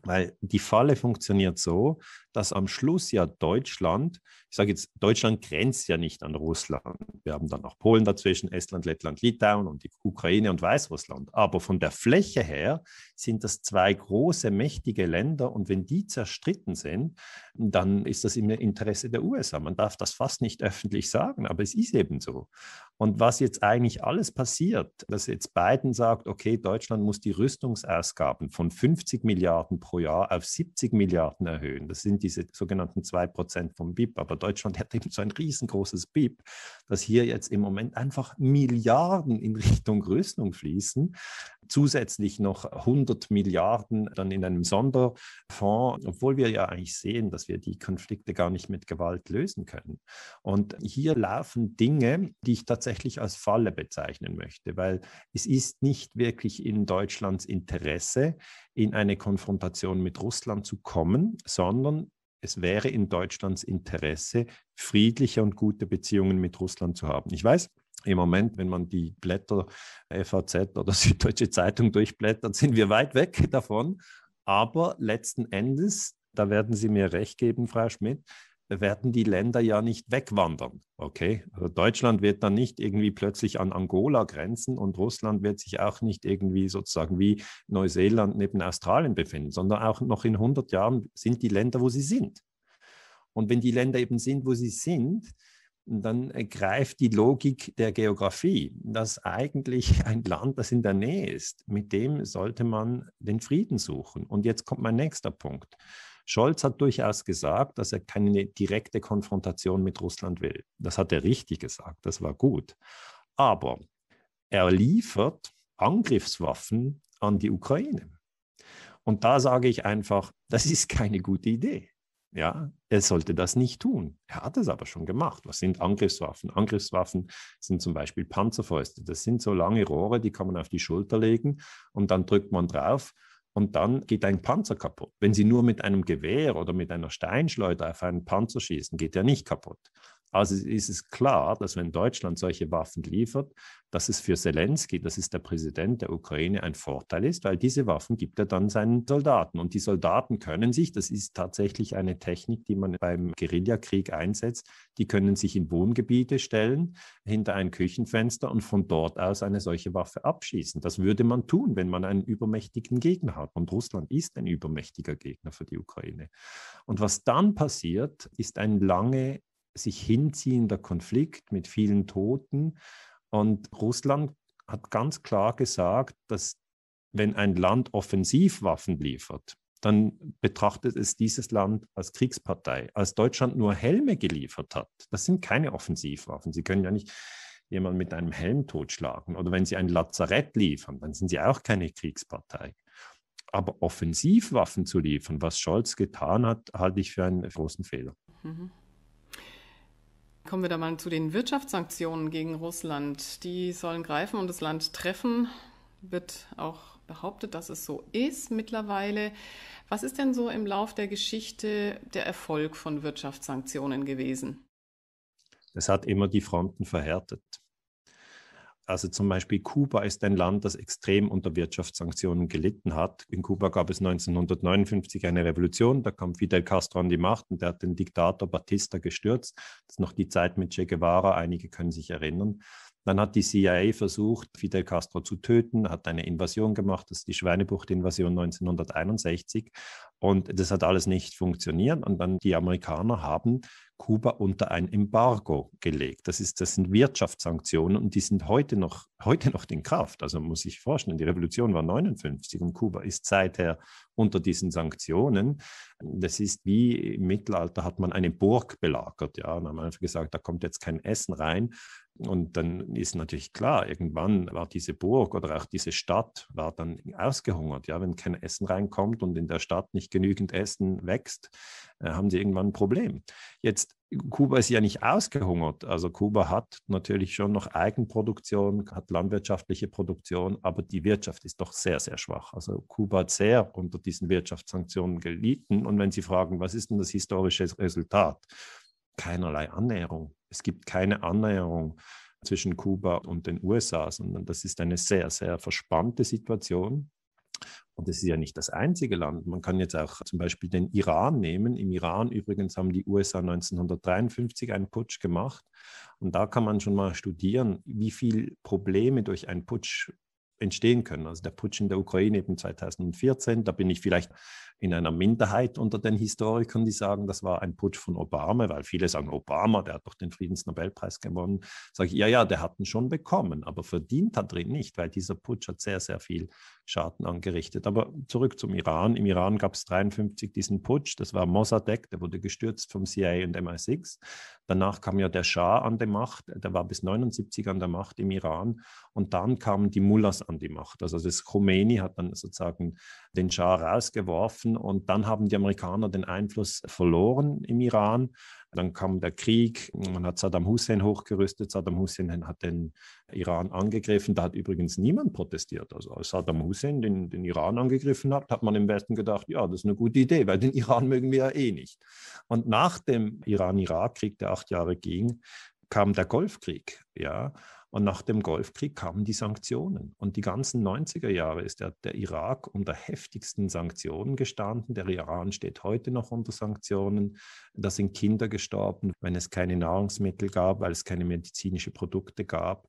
Weil die Falle funktioniert so, dass am Schluss ja Deutschland, ich sage jetzt, Deutschland grenzt ja nicht an Russland. Wir haben dann auch Polen dazwischen, Estland, Lettland, Litauen und die Ukraine und Weißrussland. Aber von der Fläche her sind das zwei große, mächtige Länder und wenn die zerstritten sind, dann ist das im Interesse der USA. Man darf das fast nicht öffentlich sagen, aber es ist eben so. Und was jetzt eigentlich alles passiert, dass jetzt Biden sagt, okay, Deutschland muss die Rüstungsausgaben von 50 Milliarden pro Jahr auf 70 Milliarden erhöhen. Das sind diese sogenannten 2% vom BIP. Aber Deutschland hat eben so ein riesengroßes BIP, dass hier jetzt im Moment einfach Milliarden in Richtung Rüstung fließen, zusätzlich noch 100 Milliarden dann in einem Sonderfonds, obwohl wir ja eigentlich sehen, dass wir die Konflikte gar nicht mit Gewalt lösen können. Und hier laufen Dinge, die ich tatsächlich als Falle bezeichnen möchte, weil es ist nicht wirklich in Deutschlands Interesse, in eine Konfrontation mit Russland zu kommen, sondern es wäre in Deutschlands Interesse, friedliche und gute Beziehungen mit Russland zu haben. Ich weiß, im Moment, wenn man die Blätter FAZ oder Süddeutsche Zeitung durchblättert, sind wir weit weg davon. Aber letzten Endes, da werden Sie mir recht geben, Frau Schmidt, werden die Länder ja nicht wegwandern. Okay? Also Deutschland wird dann nicht irgendwie plötzlich an Angola grenzen und Russland wird sich auch nicht irgendwie sozusagen wie Neuseeland neben Australien befinden, sondern auch noch in 100 Jahren sind die Länder, wo sie sind. Und wenn die Länder eben sind, wo sie sind, dann äh, greift die Logik der Geografie, dass eigentlich ein Land, das in der Nähe ist, mit dem sollte man den Frieden suchen. Und jetzt kommt mein nächster Punkt. Scholz hat durchaus gesagt, dass er keine direkte Konfrontation mit Russland will. Das hat er richtig gesagt, das war gut. Aber er liefert Angriffswaffen an die Ukraine. Und da sage ich einfach, das ist keine gute Idee. Ja, er sollte das nicht tun. Er hat es aber schon gemacht. Was sind Angriffswaffen? Angriffswaffen sind zum Beispiel Panzerfäuste. Das sind so lange Rohre, die kann man auf die Schulter legen und dann drückt man drauf und dann geht ein Panzer kaputt. Wenn Sie nur mit einem Gewehr oder mit einer Steinschleuder auf einen Panzer schießen, geht er nicht kaputt. Also ist es klar, dass wenn Deutschland solche Waffen liefert, dass es für Zelensky, das ist der Präsident der Ukraine, ein Vorteil ist, weil diese Waffen gibt er dann seinen Soldaten. Und die Soldaten können sich, das ist tatsächlich eine Technik, die man beim Guerillakrieg einsetzt, die können sich in Wohngebiete stellen, hinter ein Küchenfenster und von dort aus eine solche Waffe abschießen. Das würde man tun, wenn man einen übermächtigen Gegner hat. Und Russland ist ein übermächtiger Gegner für die Ukraine. Und was dann passiert, ist ein lange sich hinziehender Konflikt mit vielen Toten. Und Russland hat ganz klar gesagt, dass wenn ein Land Offensivwaffen liefert, dann betrachtet es dieses Land als Kriegspartei. Als Deutschland nur Helme geliefert hat, das sind keine Offensivwaffen. Sie können ja nicht jemanden mit einem Helm totschlagen. Oder wenn sie ein Lazarett liefern, dann sind sie auch keine Kriegspartei. Aber Offensivwaffen zu liefern, was Scholz getan hat, halte ich für einen großen Fehler. Mhm. Kommen wir da mal zu den Wirtschaftssanktionen gegen Russland. Die sollen greifen und das Land treffen. Wird auch behauptet, dass es so ist mittlerweile. Was ist denn so im Lauf der Geschichte der Erfolg von Wirtschaftssanktionen gewesen? Das hat immer die Fronten verhärtet. Also zum Beispiel Kuba ist ein Land, das extrem unter Wirtschaftssanktionen gelitten hat. In Kuba gab es 1959 eine Revolution, da kam Fidel Castro an die Macht und der hat den Diktator Batista gestürzt. Das ist noch die Zeit mit Che Guevara, einige können sich erinnern. Dann hat die CIA versucht, Fidel Castro zu töten, hat eine Invasion gemacht, das ist die Schweinebucht-Invasion 1961. Und das hat alles nicht funktioniert. Und dann die Amerikaner haben Kuba unter ein Embargo gelegt. Das, ist, das sind Wirtschaftssanktionen und die sind heute noch, heute noch in Kraft. Also muss ich vorstellen, die Revolution war 59 und Kuba ist seither unter diesen Sanktionen. Das ist wie im Mittelalter hat man eine Burg belagert. Ja, und haben einfach gesagt, da kommt jetzt kein Essen rein. Und dann ist natürlich klar, irgendwann war diese Burg oder auch diese Stadt war dann ausgehungert. Ja, wenn kein Essen reinkommt und in der Stadt nicht genügend Essen wächst, äh, haben sie irgendwann ein Problem. Jetzt Kuba ist ja nicht ausgehungert. Also Kuba hat natürlich schon noch Eigenproduktion, hat landwirtschaftliche Produktion, aber die Wirtschaft ist doch sehr, sehr schwach. Also Kuba hat sehr unter diesen Wirtschaftssanktionen gelitten. Und wenn Sie fragen, was ist denn das historische Resultat? keinerlei Annäherung. Es gibt keine Annäherung zwischen Kuba und den USA, sondern das ist eine sehr, sehr verspannte Situation. Und es ist ja nicht das einzige Land. Man kann jetzt auch zum Beispiel den Iran nehmen. Im Iran übrigens haben die USA 1953 einen Putsch gemacht. Und da kann man schon mal studieren, wie viele Probleme durch einen Putsch entstehen können. Also der Putsch in der Ukraine eben 2014, da bin ich vielleicht in einer Minderheit unter den Historikern, die sagen, das war ein Putsch von Obama, weil viele sagen, Obama, der hat doch den Friedensnobelpreis gewonnen. Sage ich, ja, ja, der hat ihn schon bekommen, aber verdient hat er ihn nicht, weil dieser Putsch hat sehr, sehr viel Schaden angerichtet. Aber zurück zum Iran. Im Iran gab es 1953 diesen Putsch, das war Mossadegh, der wurde gestürzt vom CIA und MI6. Danach kam ja der Schah an die Macht, der war bis 79 an der Macht im Iran und dann kamen die Mullahs an die Macht. Also das Khomeini hat dann sozusagen den Schah rausgeworfen Menschen. Und dann haben die Amerikaner den Einfluss verloren im Iran. Dann kam der Krieg, man hat Saddam Hussein hochgerüstet, Saddam Hussein hat den Iran angegriffen, da hat übrigens niemand protestiert. Also als Saddam Hussein den, den Iran angegriffen hat, hat man im Westen gedacht, ja, das ist eine gute Idee, weil den Iran mögen wir ja eh nicht. Und nach dem Iran-Irak-Krieg, der acht Jahre ging, kam der Golfkrieg, ja. Und nach dem Golfkrieg kamen die Sanktionen. Und die ganzen 90er Jahre ist der, der Irak unter heftigsten Sanktionen gestanden. Der Iran steht heute noch unter Sanktionen. Da sind Kinder gestorben, wenn es keine Nahrungsmittel gab, weil es keine medizinischen Produkte gab.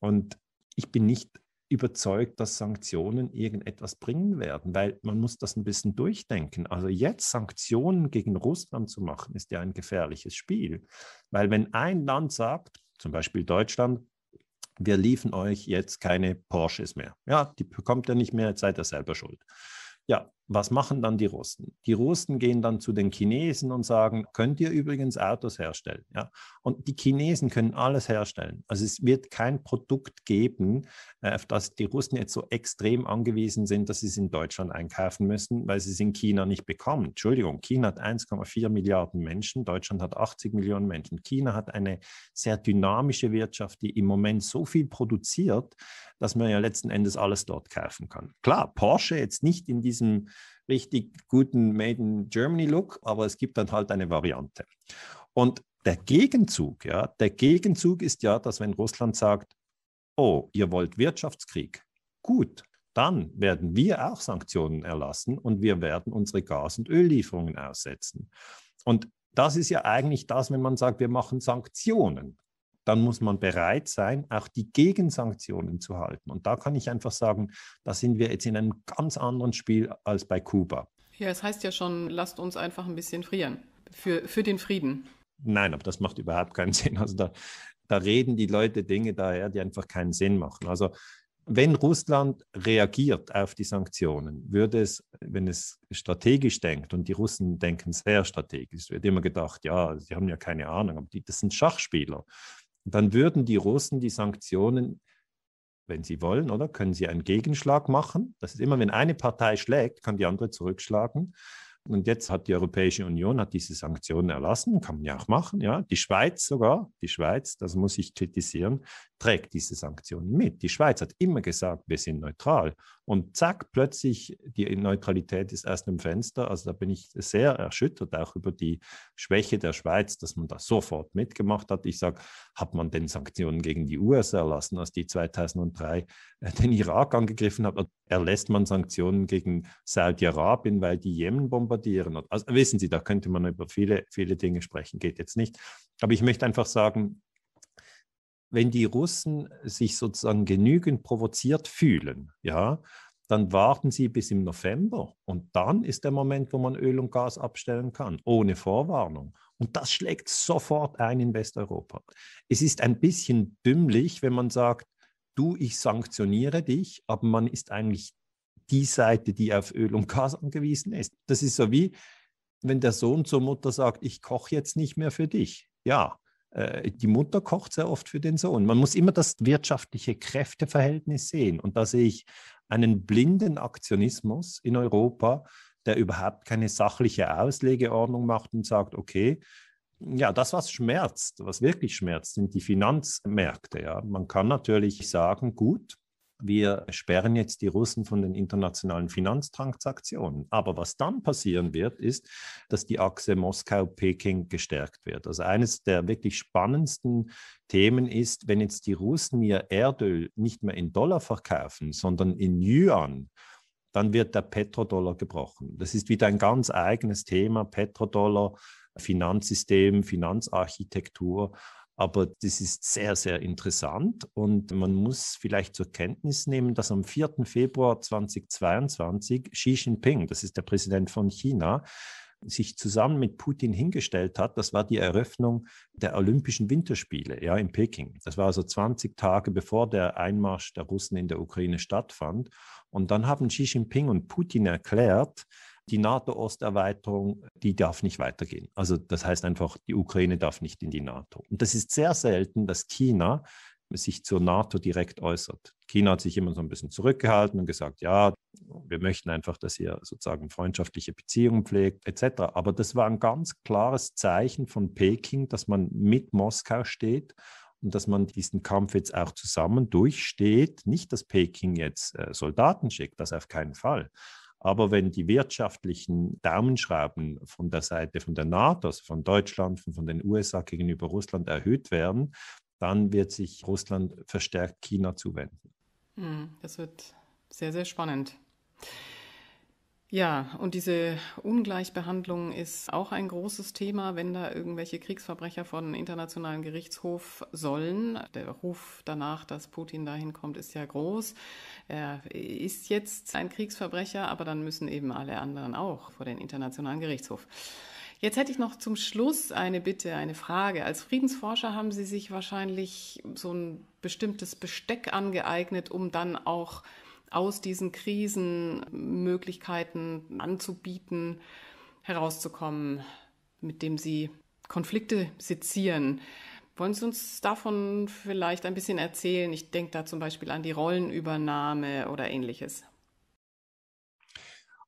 Und ich bin nicht überzeugt, dass Sanktionen irgendetwas bringen werden, weil man muss das ein bisschen durchdenken. Also jetzt Sanktionen gegen Russland zu machen, ist ja ein gefährliches Spiel, weil wenn ein Land sagt, zum Beispiel Deutschland, wir liefen euch jetzt keine Porsches mehr. Ja, die bekommt ihr nicht mehr, jetzt seid ihr selber schuld. Ja, was machen dann die Russen? Die Russen gehen dann zu den Chinesen und sagen, könnt ihr übrigens Autos herstellen? Ja? Und die Chinesen können alles herstellen. Also es wird kein Produkt geben, äh, auf das die Russen jetzt so extrem angewiesen sind, dass sie es in Deutschland einkaufen müssen, weil sie es in China nicht bekommen. Entschuldigung, China hat 1,4 Milliarden Menschen, Deutschland hat 80 Millionen Menschen. China hat eine sehr dynamische Wirtschaft, die im Moment so viel produziert, dass man ja letzten Endes alles dort kaufen kann. Klar, Porsche jetzt nicht in diesem richtig guten Made in Germany Look, aber es gibt dann halt eine Variante. Und der Gegenzug, ja, der Gegenzug ist ja, dass wenn Russland sagt, oh, ihr wollt Wirtschaftskrieg, gut, dann werden wir auch Sanktionen erlassen und wir werden unsere Gas- und Öllieferungen aussetzen. Und das ist ja eigentlich das, wenn man sagt, wir machen Sanktionen dann muss man bereit sein, auch die Gegensanktionen zu halten. Und da kann ich einfach sagen, da sind wir jetzt in einem ganz anderen Spiel als bei Kuba. Ja, es heißt ja schon, lasst uns einfach ein bisschen frieren für, für den Frieden. Nein, aber das macht überhaupt keinen Sinn. Also da, da reden die Leute Dinge daher, die einfach keinen Sinn machen. Also wenn Russland reagiert auf die Sanktionen, würde es, wenn es strategisch denkt, und die Russen denken sehr strategisch, wird immer gedacht, ja, sie haben ja keine Ahnung, aber die, das sind Schachspieler dann würden die Russen die Sanktionen, wenn sie wollen, oder können sie einen Gegenschlag machen. Das ist immer, wenn eine Partei schlägt, kann die andere zurückschlagen. Und jetzt hat die Europäische Union hat diese Sanktionen erlassen, kann man ja auch machen, ja. Die Schweiz sogar, die Schweiz, das muss ich kritisieren, trägt diese Sanktionen mit. Die Schweiz hat immer gesagt, wir sind neutral, und zack, plötzlich, die Neutralität ist erst im Fenster. Also da bin ich sehr erschüttert, auch über die Schwäche der Schweiz, dass man da sofort mitgemacht hat. Ich sage, hat man denn Sanktionen gegen die USA erlassen, als die 2003 äh, den Irak angegriffen hat? Erlässt man Sanktionen gegen Saudi-Arabien, weil die Jemen bombardieren? Also wissen Sie, da könnte man über viele, viele Dinge sprechen, geht jetzt nicht. Aber ich möchte einfach sagen, wenn die Russen sich sozusagen genügend provoziert fühlen, ja, dann warten sie bis im November und dann ist der Moment, wo man Öl und Gas abstellen kann, ohne Vorwarnung. Und das schlägt sofort ein in Westeuropa. Es ist ein bisschen dümmlich, wenn man sagt, du, ich sanktioniere dich, aber man ist eigentlich die Seite, die auf Öl und Gas angewiesen ist. Das ist so wie, wenn der Sohn zur Mutter sagt, ich koche jetzt nicht mehr für dich. Ja, äh, die Mutter kocht sehr oft für den Sohn. Man muss immer das wirtschaftliche Kräfteverhältnis sehen. Und da sehe ich einen blinden Aktionismus in Europa, der überhaupt keine sachliche Auslegeordnung macht und sagt, okay, ja, das, was schmerzt, was wirklich schmerzt, sind die Finanzmärkte. Ja. Man kann natürlich sagen, gut, wir sperren jetzt die Russen von den internationalen Finanztransaktionen. Aber was dann passieren wird, ist, dass die Achse Moskau-Peking gestärkt wird. Also eines der wirklich spannendsten Themen ist, wenn jetzt die Russen ihr Erdöl nicht mehr in Dollar verkaufen, sondern in Yuan, dann wird der Petrodollar gebrochen. Das ist wieder ein ganz eigenes Thema, Petrodollar, Finanzsystem, Finanzarchitektur. Aber das ist sehr, sehr interessant und man muss vielleicht zur Kenntnis nehmen, dass am 4. Februar 2022 Xi Jinping, das ist der Präsident von China, sich zusammen mit Putin hingestellt hat, das war die Eröffnung der Olympischen Winterspiele ja, in Peking. Das war also 20 Tage bevor der Einmarsch der Russen in der Ukraine stattfand. Und dann haben Xi Jinping und Putin erklärt, die NATO-Osterweiterung, die darf nicht weitergehen. Also das heißt einfach, die Ukraine darf nicht in die NATO. Und das ist sehr selten, dass China sich zur NATO direkt äußert. China hat sich immer so ein bisschen zurückgehalten und gesagt, ja, wir möchten einfach, dass ihr sozusagen freundschaftliche Beziehungen pflegt etc. Aber das war ein ganz klares Zeichen von Peking, dass man mit Moskau steht und dass man diesen Kampf jetzt auch zusammen durchsteht. Nicht, dass Peking jetzt äh, Soldaten schickt, das auf keinen Fall. Aber wenn die wirtschaftlichen Daumenschrauben von der Seite von der NATO, also von Deutschland, von, von den USA gegenüber Russland erhöht werden, dann wird sich Russland verstärkt China zuwenden. Hm, das wird sehr, sehr spannend. Ja, und diese Ungleichbehandlung ist auch ein großes Thema, wenn da irgendwelche Kriegsverbrecher von internationalen Gerichtshof sollen. Der Ruf danach, dass Putin dahin kommt, ist ja groß. Er ist jetzt ein Kriegsverbrecher, aber dann müssen eben alle anderen auch vor den internationalen Gerichtshof. Jetzt hätte ich noch zum Schluss eine Bitte, eine Frage. Als Friedensforscher haben Sie sich wahrscheinlich so ein bestimmtes Besteck angeeignet, um dann auch aus diesen Krisen Möglichkeiten anzubieten, herauszukommen, mit dem sie Konflikte sezieren. Wollen Sie uns davon vielleicht ein bisschen erzählen? Ich denke da zum Beispiel an die Rollenübernahme oder ähnliches.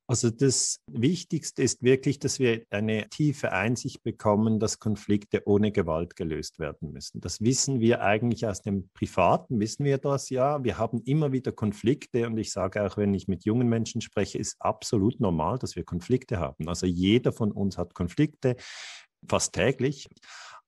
Also das Wichtigste ist wirklich, dass wir eine tiefe Einsicht bekommen, dass Konflikte ohne Gewalt gelöst werden müssen. Das wissen wir eigentlich aus dem Privaten, wissen wir das ja. Wir haben immer wieder Konflikte und ich sage auch, wenn ich mit jungen Menschen spreche, ist absolut normal, dass wir Konflikte haben. Also jeder von uns hat Konflikte, fast täglich.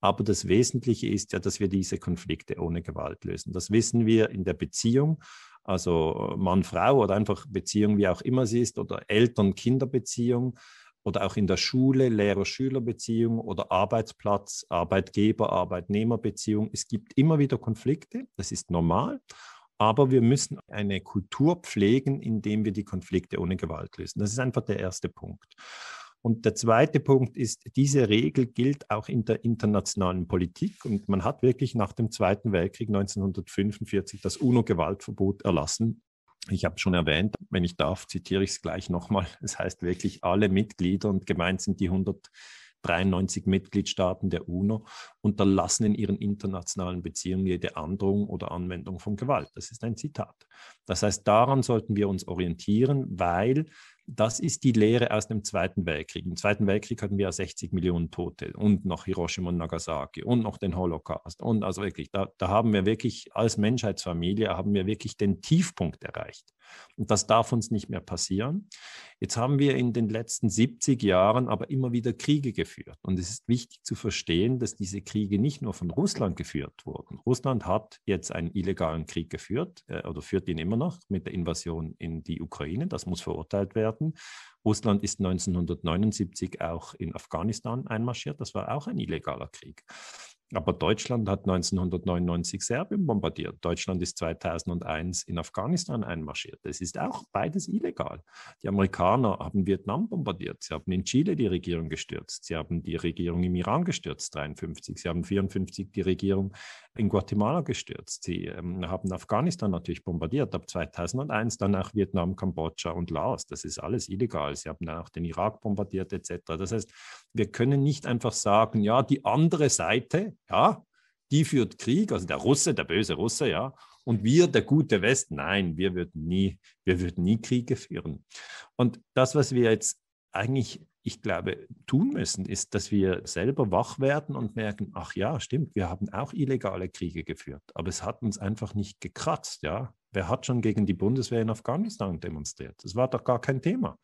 Aber das Wesentliche ist ja, dass wir diese Konflikte ohne Gewalt lösen. Das wissen wir in der Beziehung, also äh, Mann-Frau oder einfach Beziehung, wie auch immer sie ist, oder Eltern-Kinder-Beziehung oder auch in der Schule Lehrer-Schüler-Beziehung oder Arbeitsplatz, Arbeitgeber-Arbeitnehmer-Beziehung. Es gibt immer wieder Konflikte, das ist normal. Aber wir müssen eine Kultur pflegen, indem wir die Konflikte ohne Gewalt lösen. Das ist einfach der erste Punkt. Und der zweite Punkt ist, diese Regel gilt auch in der internationalen Politik. Und man hat wirklich nach dem Zweiten Weltkrieg 1945 das UNO-Gewaltverbot erlassen. Ich habe schon erwähnt, wenn ich darf, zitiere ich es gleich nochmal. Es heißt wirklich alle Mitglieder und gemeint sind die 193 Mitgliedstaaten der UNO unterlassen in ihren internationalen Beziehungen jede Androhung oder Anwendung von Gewalt. Das ist ein Zitat. Das heißt, daran sollten wir uns orientieren, weil das ist die Lehre aus dem Zweiten Weltkrieg. Im Zweiten Weltkrieg hatten wir ja 60 Millionen Tote und noch Hiroshima und Nagasaki und noch den Holocaust. Und also wirklich, da, da haben wir wirklich als Menschheitsfamilie, haben wir wirklich den Tiefpunkt erreicht. Und das darf uns nicht mehr passieren. Jetzt haben wir in den letzten 70 Jahren aber immer wieder Kriege geführt. Und es ist wichtig zu verstehen, dass diese Kriege nicht nur von Russland geführt wurden. Russland hat jetzt einen illegalen Krieg geführt äh, oder führt ihn immer noch mit der Invasion in die Ukraine. Das muss verurteilt werden werden. Russland ist 1979 auch in Afghanistan einmarschiert. Das war auch ein illegaler Krieg. Aber Deutschland hat 1999 Serbien bombardiert. Deutschland ist 2001 in Afghanistan einmarschiert. Das ist auch beides illegal. Die Amerikaner haben Vietnam bombardiert. Sie haben in Chile die Regierung gestürzt. Sie haben die Regierung im Iran gestürzt, 1953. Sie haben 1954 die Regierung in Guatemala gestürzt. Sie ähm, haben Afghanistan natürlich bombardiert ab 2001, dann auch Vietnam, Kambodscha und Laos. Das ist alles illegal. Sie haben dann auch den Irak bombardiert etc. Das heißt, wir können nicht einfach sagen, ja, die andere Seite, ja, die führt Krieg, also der Russe, der böse Russe, ja, und wir, der gute West, nein, wir würden nie, wir würden nie Kriege führen. Und das, was wir jetzt eigentlich ich glaube, tun müssen, ist, dass wir selber wach werden und merken, ach ja, stimmt, wir haben auch illegale Kriege geführt, aber es hat uns einfach nicht gekratzt, ja. Wer hat schon gegen die Bundeswehr in Afghanistan demonstriert? Das war doch gar kein Thema.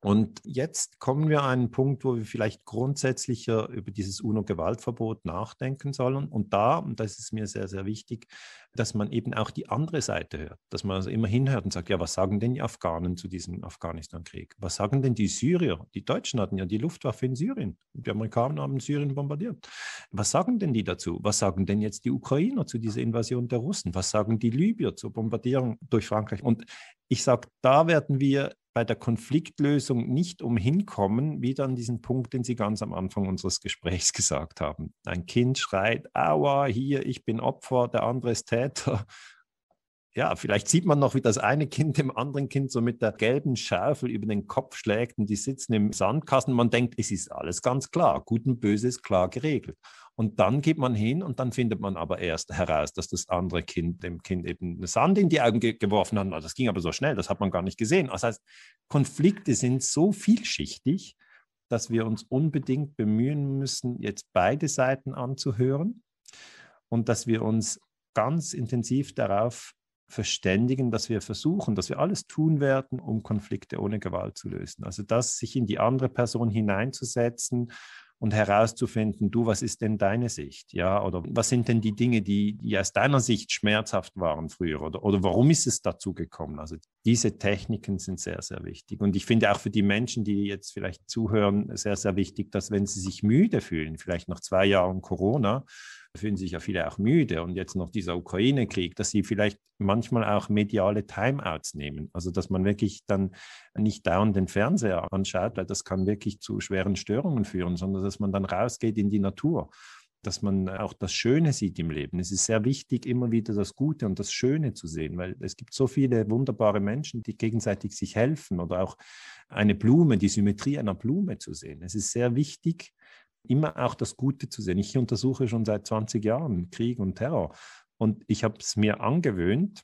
Und jetzt kommen wir an einen Punkt, wo wir vielleicht grundsätzlicher über dieses UNO-Gewaltverbot nachdenken sollen. Und da, und das ist mir sehr, sehr wichtig, dass man eben auch die andere Seite hört, dass man also immer hinhört und sagt, ja, was sagen denn die Afghanen zu diesem Afghanistan-Krieg? Was sagen denn die Syrier? Die Deutschen hatten ja die Luftwaffe in Syrien. Die Amerikaner haben Syrien bombardiert. Was sagen denn die dazu? Was sagen denn jetzt die Ukrainer zu dieser Invasion der Russen? Was sagen die Libyer zur Bombardierung durch Frankreich? Und ich sage, da werden wir bei der Konfliktlösung nicht umhinkommen, wieder an diesen Punkt, den Sie ganz am Anfang unseres Gesprächs gesagt haben. Ein Kind schreit, aua, hier, ich bin Opfer, der andere ist Täter. Ja, vielleicht sieht man noch, wie das eine Kind dem anderen Kind so mit der gelben Schaufel über den Kopf schlägt und die sitzen im Sandkasten. Man denkt, es ist alles ganz klar. Gut und Böse ist klar geregelt. Und dann geht man hin und dann findet man aber erst heraus, dass das andere Kind dem Kind eben Sand in die Augen ge geworfen hat. Also das ging aber so schnell, das hat man gar nicht gesehen. Das heißt, Konflikte sind so vielschichtig, dass wir uns unbedingt bemühen müssen, jetzt beide Seiten anzuhören und dass wir uns ganz intensiv darauf verständigen, dass wir versuchen, dass wir alles tun werden, um Konflikte ohne Gewalt zu lösen. Also das sich in die andere Person hineinzusetzen, und herauszufinden, du, was ist denn deine Sicht? Ja, oder was sind denn die Dinge, die, die aus deiner Sicht schmerzhaft waren früher? Oder, oder warum ist es dazu gekommen? Also diese Techniken sind sehr, sehr wichtig. Und ich finde auch für die Menschen, die jetzt vielleicht zuhören, sehr, sehr wichtig, dass wenn sie sich müde fühlen, vielleicht nach zwei Jahren Corona, fühlen sich ja viele auch müde und jetzt noch dieser Ukraine-Krieg, dass sie vielleicht manchmal auch mediale Timeouts nehmen. Also dass man wirklich dann nicht dauernd den Fernseher anschaut, weil das kann wirklich zu schweren Störungen führen, sondern dass man dann rausgeht in die Natur dass man auch das Schöne sieht im Leben. Es ist sehr wichtig, immer wieder das Gute und das Schöne zu sehen, weil es gibt so viele wunderbare Menschen, die gegenseitig sich helfen oder auch eine Blume, die Symmetrie einer Blume zu sehen. Es ist sehr wichtig, immer auch das Gute zu sehen. Ich untersuche schon seit 20 Jahren Krieg und Terror und ich habe es mir angewöhnt,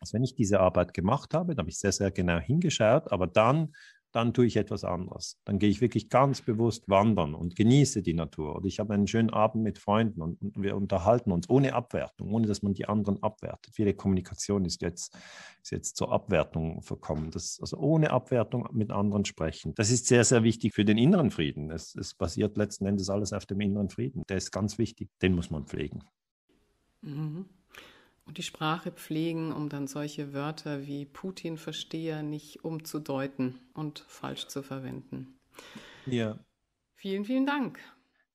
dass wenn ich diese Arbeit gemacht habe, da habe ich sehr, sehr genau hingeschaut, aber dann dann tue ich etwas anderes. Dann gehe ich wirklich ganz bewusst wandern und genieße die Natur. Und ich habe einen schönen Abend mit Freunden und, und, wir unterhalten uns ohne Abwertung, ohne dass man die anderen abwertet. Viele Kommunikation ist jetzt, ist jetzt zur Abwertung verkommen. Das, also ohne Abwertung mit anderen sprechen. Das ist sehr, sehr wichtig für den inneren Frieden. Es, es basiert letzten Endes alles auf dem inneren Frieden. Der ist ganz wichtig. Den muss man pflegen. Mhm und die Sprache pflegen, um dann solche Wörter wie Putin-Versteher nicht umzudeuten und falsch zu verwenden. Ja. Vielen, vielen Dank.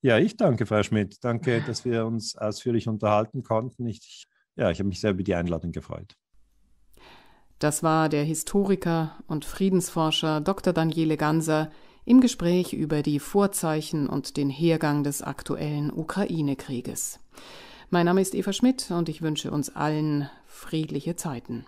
Ja, ich danke, Frau Schmidt. Danke, dass wir uns ausführlich unterhalten konnten. Ich, ja, ich habe mich sehr über die Einladung gefreut. Das war der Historiker und Friedensforscher Dr. Daniele Ganser im Gespräch über die Vorzeichen und den Hergang des aktuellen Ukraine-Krieges. Mein Name ist Eva Schmidt und ich wünsche uns allen friedliche Zeiten.